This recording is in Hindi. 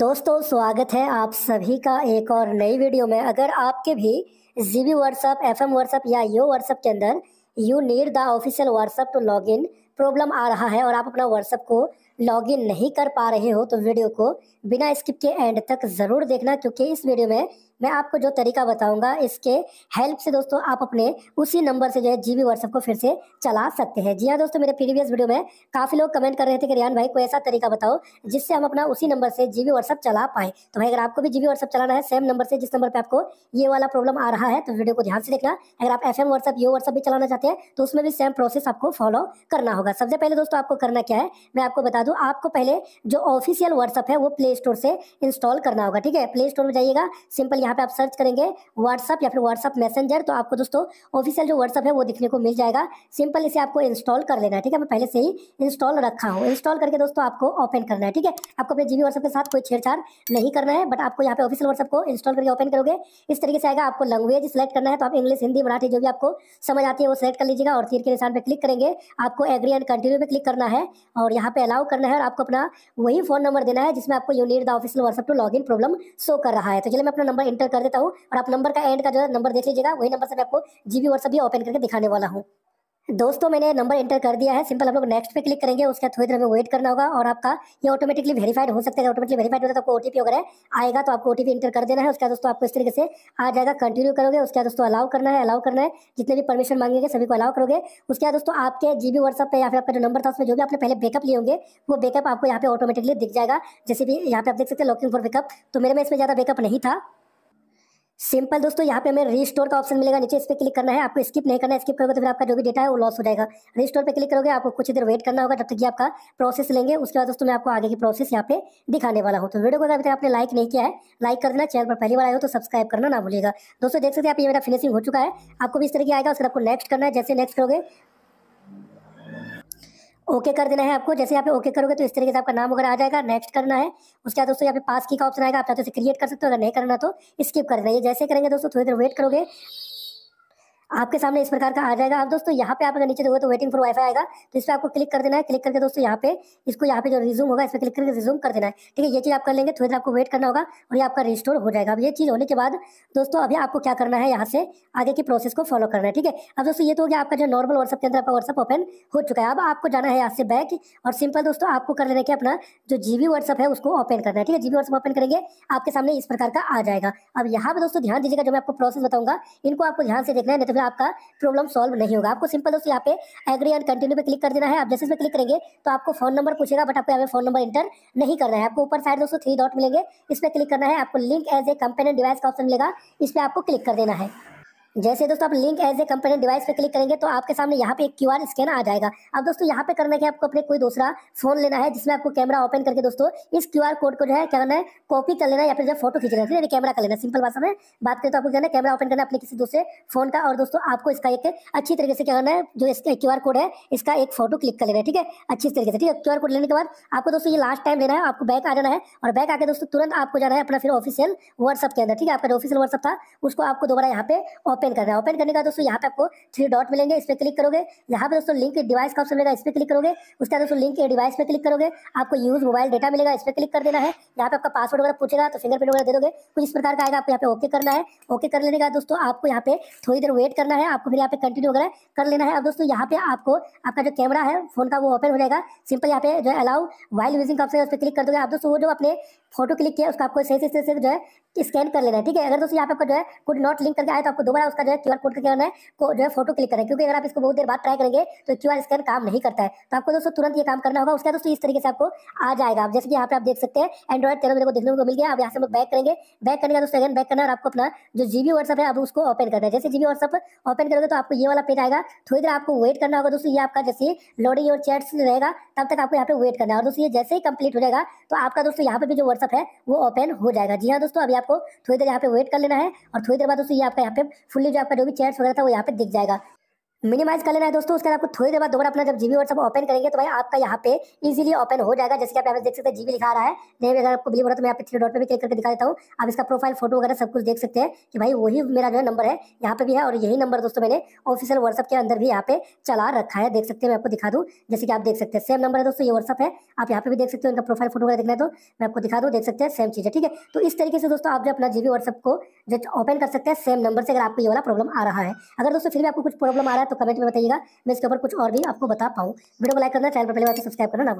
दोस्तों स्वागत है आप सभी का एक और नई वीडियो में अगर आपके भी G B WhatsApp F M WhatsApp या यो व्हाट्सअप के अंदर you need the official WhatsApp to log in problem आ रहा है और आप अपना व्हाट्सअप को लॉग इन नहीं कर पा रहे हो तो वीडियो को बिना स्किप के एंड तक ज़रूर देखना क्योंकि इस वीडियो में मैं आपको जो तरीका बताऊंगा इसके हेल्प से दोस्तों आप अपने उसी नंबर से जो है जी व्हाट्सएप को फिर से चला सकते हैं जी हाँ दोस्तों मेरे प्रीवियस वीडियो में काफ़ी लोग कमेंट कर रहे थे कि रियान भाई कोई ऐसा तरीका बताओ जिससे हम अपना उसी नंबर से जी व्हाट्सएप व्हाट्सअप चला पाए तो भाई अगर आपको भी जी व्हाट्सएप व्हाट्सअप चलाना है सेम नंबर से जिस नंबर पर आपको ये वाला प्रॉब्लम आ रहा है तो वीडियो को ध्यान से देखना अगर आप F M WhatsApp Yo WhatsApp भी चलाना चाहते हैं तो उसमें भी सेम प्रोसेस आपको फॉलो करना होगा सबसे पहले दोस्तों आपको करना क्या है मैं आपको बता दूँ आपको पहले जो ऑफिशियल व्हाट्सअप है वो प्ले स्टोर से इंस्टॉल करना होगा ठीक है प्ले स्टोर में जाइएगा सिंपल यहाँ यहाँ पे आप सर्च करेंगे व्हाट्सअप या फिर व्हाट्सअप मैसेंजर तो आपको दोस्तों ऑफिशियल जो व्हाट्सअप है वो दिखने को मिल जाएगा सिंपल इसे आपको इंस्टॉल कर लेना है ठीक है मैं पहले से ही इंस्टॉल रखा हूँ इंस्टॉल करके दोस्तों आपको ओपन करना है ठीक है आपको अपने जीबी व्हाट्सअप के साथ कोई छेड़छाड़ नहीं करना है बट आपको यहाँ पे ऑफिसियल व्हाट्सअप को इंस्टॉल करके ओपन करोगे इस तरीके से आएगा आपको लैंग्वेज सिलेक्ट करना है तो आप इंग्लिश हिंदी मराठी जो भी आपको समझ आती है वो सिलेक्ट कर लीजिएगा और तीर के निशान पर क्लिक करेंगे आपको एग्री एंड कंटिन्यू पे क्लिक करना है और यहाँ पे अलाउ करना है और आपको अपना वही फोन नंबर देना है जिसमें आपको you need the official WhatsApp to log in problem show कर रहा है तो चलिए मैं अपना नंबर इंटर एंटर कर देता हूँ और आप नंबर का एंड का जो है नंबर देख लीजिएगा वही नंबर से मैं आपको जीबी व्हाट्सअप भी ओपन करके दिखाने वाला हूँ दोस्तों मैंने नंबर एंटर कर दिया है सिंपल आप लोग नेक्स्ट पे क्लिक करेंगे उसके बाद थोड़ी देर में वेट करना होगा और आपका ये ऑटोमेटिकली वेरीफाइड हो सकता है ऑटोमेटिकली वेरीफाइड होता है तो आपको ओटीपी वगैरह आएगा तो आपको ओटीपी एंटर कर देना है उसके बाद दोस्तों आपको इस तरीके से आ जाएगा कंटिन्यू करोगे उसके बाद दोस्तों अलाउ करना है अलाउ करना है जितने भी परमिशन मांगेंगे सभी को अलाउ करोगे उसके बाद दोस्तों आपके जी बी व्हाट्सअप पर या फिर आपका जो नंबर था उसमें जो भी आपने पहले बैकअप लिए होंगे वो बैकअप आपको यहाँ पे ऑटोमेटिकली दिख जाएगा जैसे भी यहाँ पे आप देख सकते हैं लॉकिंग फॉर बैकअप तो मेरे में इसमें ज़्यादा बैकअप नहीं था सिंपल दोस्तों यहाँ पे हमें रिस्टोर का ऑप्शन मिलेगा नीचे इस पर क्लिक करना है आपको स्किप नहीं करना है स्किप करोगे तो फिर आपका जो भी डेटा है वो लॉस हो जाएगा रिस्टोर पे क्लिक करोगे आपको कुछ देर वेट करना होगा जब तक कि आपका प्रोसेस लेंगे उसके बाद दोस्तों मैं आपको आगे की प्रोसेस यहाँ पे दिखाने वाला हूँ तो वीडियो को अभी तक आपने लाइक नहीं किया है लाइक कर देना चैनल पर पहली बार आए हो तो सब्सक्राइब करना ना भूलेगा दोस्तों देख सकते हैं आप ये मेरा फिनिशिंग हो चुका है आपको भी इस तरह की आएगा उसके आपको नेक्स्ट करना है जैसे नेक्स्ट करोगे ओके कर देना है आपको जैसे यहाँ पे ओके करोगे तो इस तरीके से आपका नाम वगैरह आ जाएगा नेक्स्ट करना है उसके बाद दोस्तों यहाँ पे पास की का ऑप्शन आएगा आप चाहते क्रिएट कर सकते हो अगर नहीं करना तो स्किप कर देना जैसे करेंगे दोस्तों थोड़ी देर वेट करोगे आपके सामने इस प्रकार का आ जाएगा आप दोस्तों यहाँ पे आप अगर नीचे दोगे तो वेटिंग फॉर वाईफाई आएगा तो इस पर आपको क्लिक कर देना है क्लिक करके दोस्तों यहाँ पे इसको यहाँ पे जो रिज्यूम होगा इस पर क्लिक करके रिज्यूम कर देना है ठीक है ये चीज़ आप कर लेंगे थोड़ी देर आपको वेट करना होगा और ये आपका रिस्टोर हो जाएगा अब ये चीज़ होने के बाद दोस्तों अभी आपको क्या करना है यहाँ से आगे की प्रोसेस को फॉलो करना है ठीक है अब दोस्तों ये तो हो गया आपका जो नॉर्मल व्हाट्सअप के अंदर आपका व्हाट्सअप ओपन हो चुका है अब आपको जाना है यहाँ से बैक और सिंपल दोस्तों आपको कर लेना कि अपना जो जीवी व्हाट्सअप है उसको ओपन करना है ठीक है जीवी व्हाट्सअप ओपन करेंगे आपके सामने इस प्रकार का आ जाएगा अब यहाँ पे दोस्तों ध्यान दीजिएगा जो मैं आपको प्रोसेस बताऊंगा इनको आपको ध्यान से देखना है नहीं तो पूरा आपका प्रॉब्लम सॉल्व नहीं होगा आपको सिंपल दोस्तों यहाँ पे एग्री एंड कंटिन्यू पे क्लिक कर देना है आप जैसे इसमें क्लिक करेंगे तो आपको फोन नंबर पूछेगा बट आपको यहाँ पे फोन नंबर इंटर नहीं करना है आपको ऊपर साइड दोस्तों थ्री डॉट मिलेंगे इस पर क्लिक करना है आपको link as a companion device का ऑप्शन मिलेगा इस पर आपको क्लिक कर देना है जैसे दोस्तों आप link as a companion device पे क्लिक करेंगे तो आपके सामने यहाँ पे एक क्यू आर स्कैन आ जाएगा अब दोस्तों यहाँ पे करना है कि आपको अपने कोई दूसरा फोन लेना है जिसमें आपको कैमरा ओपन करके दोस्तों इस क्यू आर कोड को जो है क्या करना है कॉपी कर लेना या फिर जो फोटो खींच लेना है कैमरा कर लेना सिंपल भाषा में बात करें तो आपको कहना कैमरा ओपन करना अपने किसी दूसरे फोन का और दोस्तों आपको इसका एक अच्छी तरीके से क्या करना है जो इसका क्यू आर कोड है इसका एक फोटो क्लिक कर लेना है ठीक है अच्छी तरीके से ठीक है क्यू कोड लेने के बाद आपको दोस्तों ये लास्ट टाइम लेना है आपको बैक आ जाना है और बैक आकर दोस्तों तुरंत आपको जाना है अपना फिर ऑफिशियल व्हाट्सअप के अंदर ठीक है आपका जो ऑफिशियल व्हाट्सअप था उसको आपको दोबारा यहाँ पे ओपन करना है ओपन करने का दोस्तों यहाँ पे आपको थ्री डॉट मिलेंगे इस पर क्लिक करोगे यहाँ पे दोस्तों लिंक डिवाइस का ऑप्शन मिलेगा इस पर क्लिक करोगे उसके बाद दोस्तों लिंक डिवाइस पे क्लिक करोगे आपको यूज मोबाइल डेटा मिलेगा इस पर क्लिक कर देना है यहाँ पे आपका पासवर्ड वगैरह पूछेगा तो फिंगरप्रिंट वगैरह दे दोगे कुछ इस प्रकार का आएगा आपको यहाँ पे ओके करना है ओके कर लेने का दोस्तों आपको यहाँ पे थोड़ी देर वेट करना है आपको फिर यहाँ पे कंटिन्यू वगैरह कर लेना है अब दोस्तों यहाँ पे आपको आपका जो कैमरा है फोन का वो ओपन हो जाएगा सिंपल यहाँ पे जो अलाउ वाइल्ड यूजिंग का ऑप्शन है उस पर क्लिक कर दोगे आप दोस्तों वो जो अपने फोटो क्लिक किया उसका आपको सही से सही से जो है स्कैन कर लेना है ठीक है अगर दोस्तों यहाँ पे आपको जो है कोड नॉट लिंक करके आए तो आपको दोबारा उसका जो है क्यू कोड करके करना है को जो है फोटो क्लिक करें क्योंकि अगर आप इसको बहुत देर बाद ट्राई करेंगे तो क्यू स्कैन काम नहीं करता है तो आपको दोस्तों तुरंत ये काम करना होगा उसका दोस्तों इस तरीके से आपको आ जाएगा आप जैसे कि यहाँ पर आप देख सकते हैं एंड्रॉइड तेरह मेरे को देखने को मिल गया आप यहाँ से हम लोग बैक करेंगे बैक करने का दोस्तों अगेन बैक करना और आपको अपना जो जीबी व्हाट्सअप है आप उसको ओपन करना है जैसे जीबी व्हाट्सअप ओपन करोगे तो आपको ये वाला पेज आएगा थोड़ी देर आपको वेट करना होगा दोस्तों ये आपका जैसे लोडिंग और चैट्स रहेगा तब तक आपको यहाँ पे वेट करना है और दोस्तों ये जैसे ही कंप्लीट हो जाएगा तो आपका दोस्तों यहाँ पे भी जो व्हाट्सअप है वो ओपन हो जाएगा जी हाँ दोस्तों अभी आपको थोड़ी देर यहाँ पे वेट कर लेना है और थोड़ी देर बाद उसे ये आपका यहाँ पे फुल्ली जो आपका जो भी चेयर्स वगैरह था वो यहाँ पे दिख जाएगा मिनिमाइज कर लेना है दोस्तों उसके बाद आपको थोड़ी देर बाद दोबारा अपना जब जीबी व्हाट्सअप ओपन करेंगे तो भाई आपका यहाँ पे इजीली ओपन हो जाएगा जैसे कि आप यहाँ देख सकते हैं जीबी लिखा रहा है नहीं अगर आपको बिलीव तो मैं यहाँ पे थ्री डॉट पे भी क्लिक करके दिखा देता हूँ आप इसका प्रोफाइल फोटो वगैरह सब कुछ देख सकते हैं कि भाई वही मेरा जो है नंबर है यहाँ पे भी है और यही नंबर दोस्तों मैंने ऑफिसियल व्हाट्सअप के अंदर भी यहाँ पे चला रखा है देख सकते हैं मैं आपको दिखा दूँ जैसे कि आप देख सकते हैं सेम नंबर है दोस्तों ये व्हाट्सअप है आप यहाँ पे भी देख सकते हो उनका प्रोफाइल फोटो वगैरह देखना है तो मैं आपको दिखा दूँ देख सकते हैं सेम चीज़ है ठीक है तो इस तरीके से दोस्तों आप जो अपना जीबी व्हाट्सअप को जो ओपन कर सकते हैं सेम नंबर से अगर आपको ये वाला प्रॉब्लम आ रहा है अगर दोस्तों फिर भी आपको कुछ प्रॉब्लम आ रहा है तो कमेंट में बताइएगा मैं इसके ऊपर कुछ और भी आपको बता पाऊँ वीडियो को लाइक करना चैनल पर पहले बार तो सब्सक्राइब करना